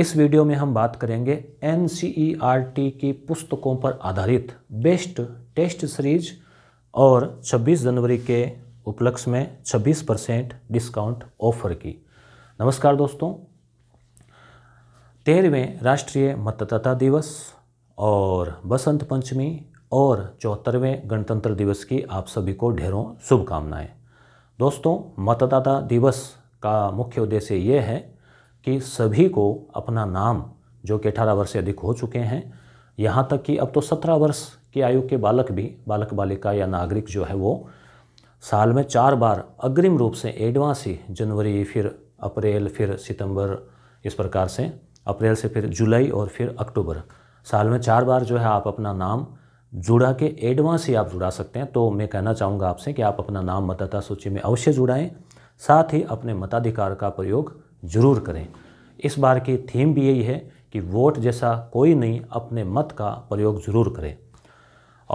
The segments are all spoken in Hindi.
इस वीडियो में हम बात करेंगे एन e की पुस्तकों पर आधारित बेस्ट टेस्ट सीरीज और 26 जनवरी के उपलक्ष्य में 26 परसेंट डिस्काउंट ऑफर की नमस्कार दोस्तों तेरहवें राष्ट्रीय मतदाता दिवस और बसंत पंचमी और चौहत्तरवें गणतंत्र दिवस की आप सभी को ढेरों शुभकामनाएं दोस्तों मतदाता दिवस का मुख्य उद्देश्य ये है कि सभी को अपना नाम जो कि अठारह वर्ष से अधिक हो चुके हैं यहाँ तक कि अब तो सत्रह वर्ष की आयु के बालक भी बालक बालिका या नागरिक जो है वो साल में चार बार अग्रिम रूप से एडवांस ही जनवरी फिर अप्रैल फिर सितंबर इस प्रकार से अप्रैल से फिर जुलाई और फिर अक्टूबर साल में चार बार जो है आप अपना नाम जुड़ा के एडवांस ही आप जुड़ा सकते हैं तो मैं कहना चाहूँगा आपसे कि आप अपना नाम मतदाता सूची में अवश्य जुड़ाएँ साथ ही अपने मताधिकार का प्रयोग ज़रूर करें इस बार की थीम भी यही है कि वोट जैसा कोई नहीं अपने मत का प्रयोग ज़रूर करें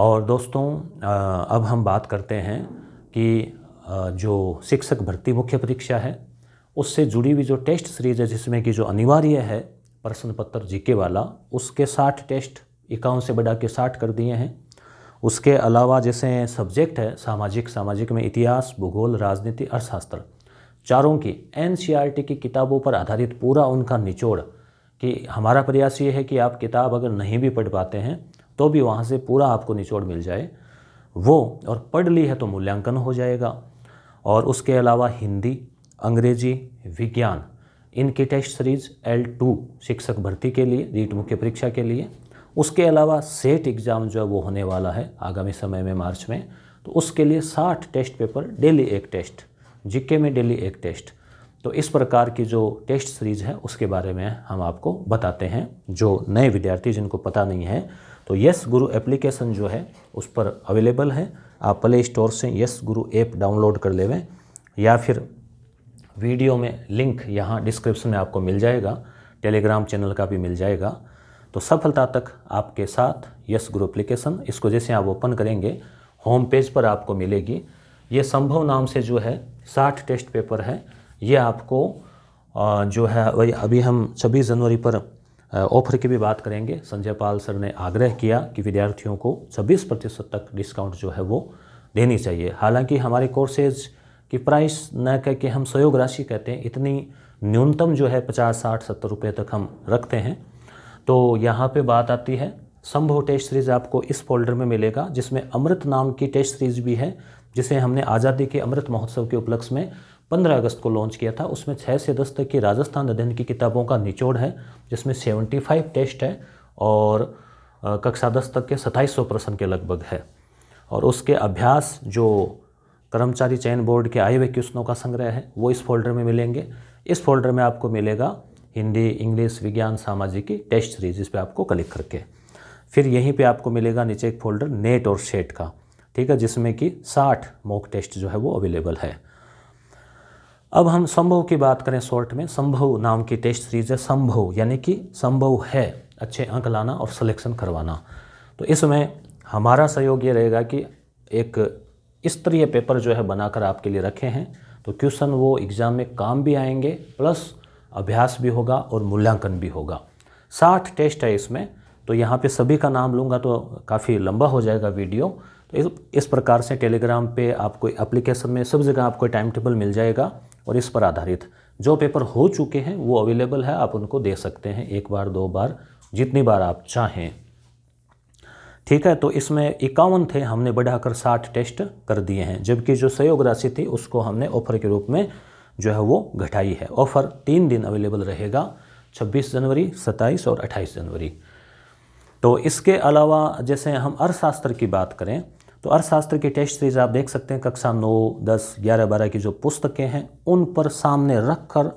और दोस्तों अब हम बात करते हैं कि जो शिक्षक भर्ती मुख्य परीक्षा है उससे जुड़ी हुई जो टेस्ट सीरीज है जिसमें कि जो अनिवार्य है प्रश्न पत्र जीके वाला उसके साठ टेस्ट इक्यावन से बढ़ा के साठ कर दिए हैं उसके अलावा जैसे सब्जेक्ट है सामाजिक सामाजिक में इतिहास भूगोल राजनीति अर्थशास्त्र चारों की एन e की किताबों पर आधारित पूरा उनका निचोड़ कि हमारा प्रयास ये है कि आप किताब अगर नहीं भी पढ़ पाते हैं तो भी वहाँ से पूरा आपको निचोड़ मिल जाए वो और पढ़ ली है तो मूल्यांकन हो जाएगा और उसके अलावा हिंदी अंग्रेजी विज्ञान इनकी टेस्ट सीरीज एल टू शिक्षक भर्ती के लिए रीट मुख्य परीक्षा के लिए उसके अलावा सेट एग्ज़ाम जो है वो होने वाला है आगामी समय में मार्च में तो उसके लिए 60 टेस्ट पेपर डेली एक टेस्ट जीके में डेली एक टेस्ट तो इस प्रकार की जो टेस्ट सीरीज़ है उसके बारे में हम आपको बताते हैं जो नए विद्यार्थी जिनको पता नहीं है तो यस गुरु एप्लीकेशन जो है उस पर अवेलेबल है आप प्ले स्टोर से यस गुरु ऐप डाउनलोड कर लेवें या फिर वीडियो में लिंक यहाँ डिस्क्रिप्शन में आपको मिल जाएगा टेलीग्राम चैनल का भी मिल जाएगा तो सफलता तक आपके साथ यस गुरु एप्लीकेशन इसको जैसे आप ओपन करेंगे होम पेज पर आपको मिलेगी ये संभव नाम से जो है साठ टेस्ट पेपर है ये आपको जो है वही अभी हम छब्बीस जनवरी पर ऑफर की भी बात करेंगे संजय पाल सर ने आग्रह किया कि विद्यार्थियों को 26 प्रतिशत तक डिस्काउंट जो है वो देनी चाहिए हालांकि हमारे कोर्सेज की प्राइस न कह के हम सहयोग राशि कहते हैं इतनी न्यूनतम जो है पचास साठ सत्तर रुपये तक हम रखते हैं तो यहाँ पे बात आती है संभव टेस्ट सीरीज़ आपको इस फोल्डर में मिलेगा जिसमें अमृत नाम की टेस्ट सीरीज़ भी है जिसे हमने आज़ादी के अमृत महोत्सव के उपलक्ष्य में 15 अगस्त को लॉन्च किया था उसमें 6 से 10 तक की राजस्थान अध्ययन की किताबों का निचोड़ है जिसमें 75 टेस्ट है और कक्षा दस तक के 2700 प्रश्न के लगभग है और उसके अभ्यास जो कर्मचारी चयन बोर्ड के आए हुए क्वेश्चनों का संग्रह है वो इस फोल्डर में मिलेंगे इस फोल्डर में आपको मिलेगा हिंदी इंग्लिश विज्ञान सामाजिकी टेस्ट सीरीज जिस पर आपको क्लिक करके फिर यहीं पे आपको मिलेगा नीचे एक फोल्डर नेट और सेट का ठीक है जिसमें कि 60 मॉक टेस्ट जो है वो अवेलेबल है अब हम संभव की बात करें शॉर्ट में संभव नाम की टेस्ट सीरीज है संभव यानी कि संभव है अच्छे अंक लाना और सिलेक्शन करवाना तो इसमें हमारा सहयोग ये रहेगा कि एक स्तरीय पेपर जो है बनाकर आपके लिए रखे हैं तो क्वेश्चन वो एग्ज़ाम में काम भी आएंगे प्लस अभ्यास भी होगा और मूल्यांकन भी होगा साठ टेस्ट है इसमें तो यहाँ पे सभी का नाम लूँगा तो काफ़ी लंबा हो जाएगा वीडियो तो इस प्रकार से टेलीग्राम पे आपको एप्लीकेशन में सब जगह आपको टाइम टेबल मिल जाएगा और इस पर आधारित जो पेपर हो चुके हैं वो अवेलेबल है आप उनको दे सकते हैं एक बार दो बार जितनी बार आप चाहें ठीक है तो इसमें इक्यावन थे हमने बढ़ाकर साठ टेस्ट कर दिए हैं जबकि जो सहयोग राशि थी उसको हमने ऑफर के रूप में जो है वो घटाई है ऑफर तीन दिन अवेलेबल रहेगा 26 जनवरी 27 और 28 जनवरी तो इसके अलावा जैसे हम अर्थशास्त्र की बात करें तो अर्थशास्त्र के टेस्ट सीरीज आप देख सकते हैं कक्षा नौ दस ग्यारह बारह की जो पुस्तकें हैं उन पर सामने रख कर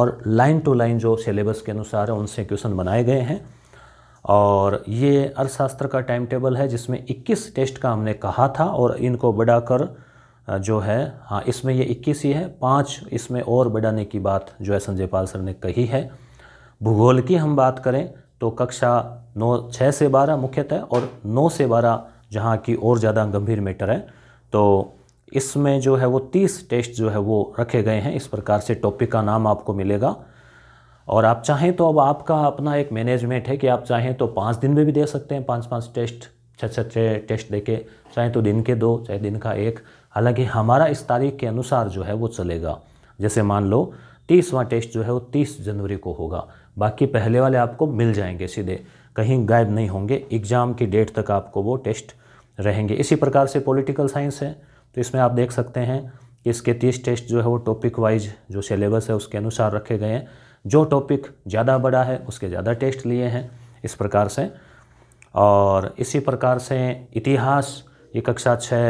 और लाइन टू लाइन जो सिलेबस के अनुसार है उनसे क्वेश्चन बनाए गए हैं और ये अर्थशास्त्र का टाइम टेबल है जिसमें 21 टेस्ट का हमने कहा था और इनको बढ़ाकर जो है हाँ इसमें ये 21 ही है पाँच इसमें और बढ़ाने की बात जो है संजय पाल सर ने कही है भूगोल की हम बात करें तो कक्षा नौ छः से बारह मुख्यतः और नौ से बारह जहाँ की और ज़्यादा गंभीर मैटर है तो इसमें जो है वो तीस टेस्ट जो है वो रखे गए हैं इस प्रकार से टॉपिक का नाम आपको मिलेगा और आप चाहें तो अब आपका अपना एक मैनेजमेंट है कि आप चाहें तो पाँच दिन में भी दे सकते हैं पाँच पाँच टेस्ट छः छः छः टेस्ट दे के चाहे तो दिन के दो चाहे दिन का एक हालांकि हमारा इस तारीख के अनुसार जो है वो चलेगा जैसे मान लो तीसवां टेस्ट जो है वो तीस जनवरी को होगा बाकी पहले वाले आपको मिल जाएंगे सीधे कहीं गायब नहीं होंगे एग्ज़ाम की डेट तक आपको वो टेस्ट रहेंगे इसी प्रकार से पॉलिटिकल साइंस है तो इसमें आप देख सकते हैं कि इसके तीस टेस्ट जो है वो टॉपिक वाइज जो सिलेबस है उसके अनुसार रखे गए हैं जो टॉपिक ज़्यादा बड़ा है उसके ज़्यादा टेस्ट लिए हैं इस प्रकार से और इसी प्रकार से इतिहास ये कक्षा छः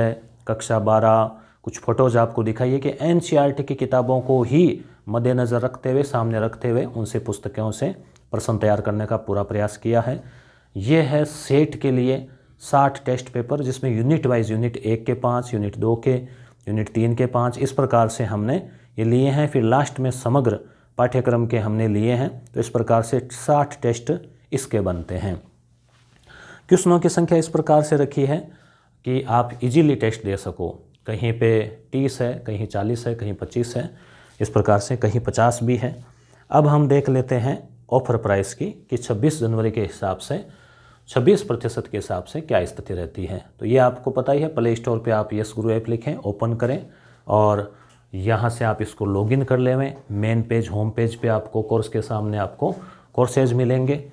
कक्षा बारह कुछ फ़ोटोज़ आपको दिखाइए कि एन e की किताबों को ही मद्देनज़र रखते हुए सामने रखते हुए उनसे पुस्तकों से प्रश्न तैयार करने का पूरा प्रयास किया है ये है सेट के लिए साठ टेस्ट पेपर जिसमें यूनिट वाइज यूनिट एक के पाँच यूनिट दो के यूनिट तीन के पाँच इस प्रकार से हमने ये लिए हैं फिर लास्ट में समग्र पाठ्यक्रम के हमने लिए हैं तो इस प्रकार से साठ टेस्ट इसके बनते हैं क्वेश्चनों की संख्या इस प्रकार से रखी है कि आप इजीली टेस्ट दे सको कहीं पे तीस है कहीं चालीस है कहीं पच्चीस है इस प्रकार से कहीं पचास भी है अब हम देख लेते हैं ऑफर प्राइस की कि छब्बीस जनवरी के हिसाब से छब्बीस प्रतिशत के हिसाब से क्या स्थिति रहती है तो ये आपको पता ही है प्ले स्टोर पर आप यस गुरु ऐप लिखें ओपन करें और यहाँ से आप इसको लॉगिन कर लेवें मेन पेज होम पेज पे आपको कोर्स के सामने आपको कोर्सेज मिलेंगे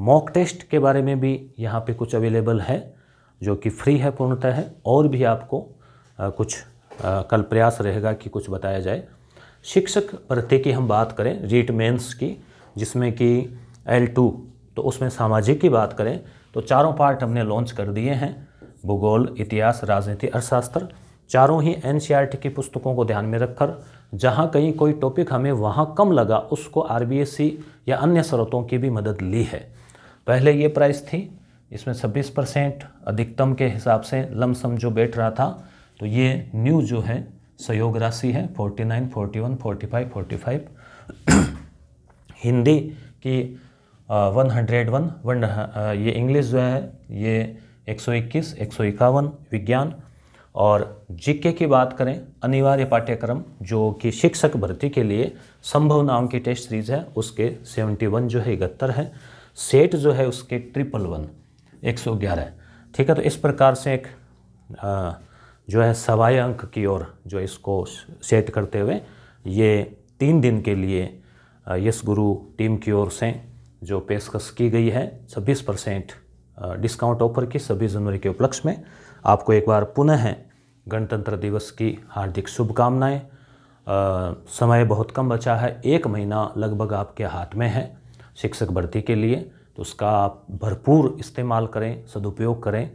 मॉक टेस्ट के बारे में भी यहाँ पे कुछ अवेलेबल है जो कि फ्री है पूर्णतः है और भी आपको आ, कुछ आ, कल प्रयास रहेगा कि कुछ बताया जाए शिक्षक भर्ती की हम बात करें रीट मेंस की जिसमें कि एल टू तो उसमें सामाजिक की बात करें तो चारों पार्ट हमने लॉन्च कर दिए हैं भूगोल इतिहास राजनीति अर्थशास्त्र चारों ही एन e की पुस्तकों को ध्यान में रखकर जहाँ कहीं कोई टॉपिक हमें वहाँ कम लगा उसको आर या अन्य स्रोतों की भी मदद ली है पहले ये प्राइस थी इसमें 26 परसेंट अधिकतम के हिसाब से लमसम जो बैठ रहा था तो ये न्यू जो है सहयोग राशि है 49, 41, 45, 45 हिंदी की वन हंड्रेड वन वन ये इंग्लिश जो है ये एक सौ इक्कीस एक सौ इक्यावन विज्ञान और जीके की बात करें अनिवार्य पाठ्यक्रम जो कि शिक्षक भर्ती के लिए संभव नाम की टेस्ट सीरीज है उसके सेवेंटी वन जो है इकहत्तर है सेट जो है उसके ट्रिपल वन एक सौ ग्यारह ठीक है तो इस प्रकार से एक आ, जो है सवाई अंक की ओर जो इसको सेट करते हुए ये तीन दिन के लिए यश गुरु टीम की ओर से जो पेशकश की गई है 26 परसेंट डिस्काउंट ऑफर की सभी जनवरी के उपलक्ष्य में आपको एक बार पुनः गणतंत्र दिवस की हार्दिक शुभकामनाएं समय बहुत कम बचा है एक महीना लगभग आपके हाथ में है शिक्षक भर्ती के लिए तो उसका आप भरपूर इस्तेमाल करें सदुपयोग करें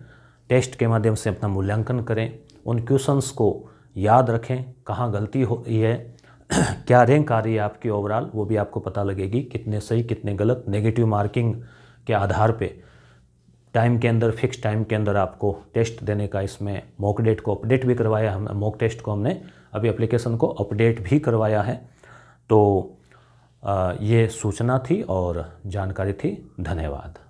टेस्ट के माध्यम से अपना मूल्यांकन करें उन क्वेश्चंस को याद रखें कहाँ गलती हो रही है क्या रैंक आ रही है आपकी ओवरऑल वो भी आपको पता लगेगी कितने सही कितने गलत नेगेटिव मार्किंग के आधार पे टाइम के अंदर फिक्स टाइम के अंदर आपको टेस्ट देने का इसमें मॉक डेट को अपडेट भी करवाया हम मॉक टेस्ट को हमने अभी एप्लीकेशन को अपडेट भी करवाया है तो ये सूचना थी और जानकारी थी धन्यवाद